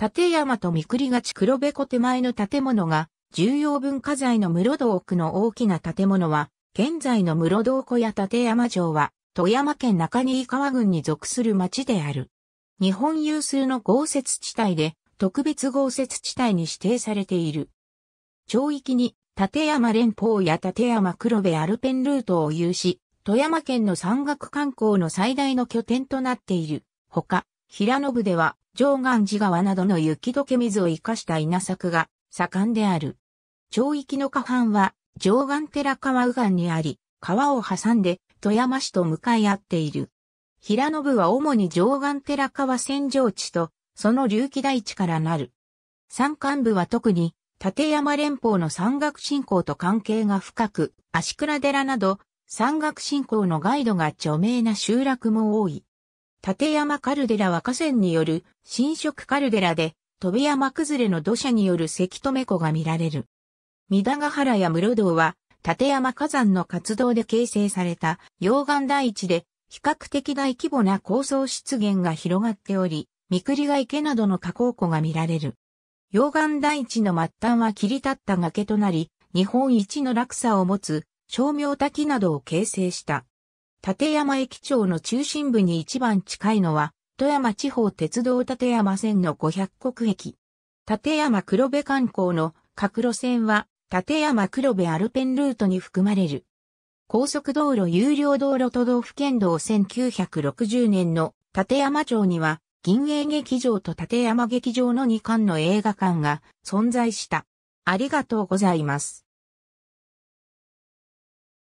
立山と三栗がち黒部湖手前の建物が、重要文化財の室堂区の大きな建物は、現在の室堂湖や立山城は、富山県中新川郡に属する町である。日本有数の豪雪地帯で、特別豪雪地帯に指定されている。町域に、立山連峰や立山黒部アルペンルートを有し、富山県の山岳観光の最大の拠点となっている。ほか、平野部では、上岸寺川などの雪解け水を生かした稲作が盛んである。町域の下半は、上岸寺川右岸にあり、川を挟んで富山市と向かい合っている。平野部は主に上岸寺川戦場地と、その隆起台地からなる。山間部は特に、立山連峰の山岳信仰と関係が深く、足倉寺など、山岳信仰のガイドが著名な集落も多い。立山カルデラは河川による侵食カルデラで、飛山崩れの土砂によるせき止め湖が見られる。三田ヶ原や室堂は、立山火山の活動で形成された溶岩台地で、比較的大規模な高層湿原が広がっており、三栗が池などの河口湖が見られる。溶岩台地の末端は切り立った崖となり、日本一の落差を持つ、小名滝などを形成した。立山駅長の中心部に一番近いのは、富山地方鉄道立山線の五百国駅。立山黒部観光の各路線は、立山黒部アルペンルートに含まれる。高速道路有料道路都道府県道1960年の立山町には、銀営劇場と立山劇場の2館の映画館が存在した。ありがとうございます。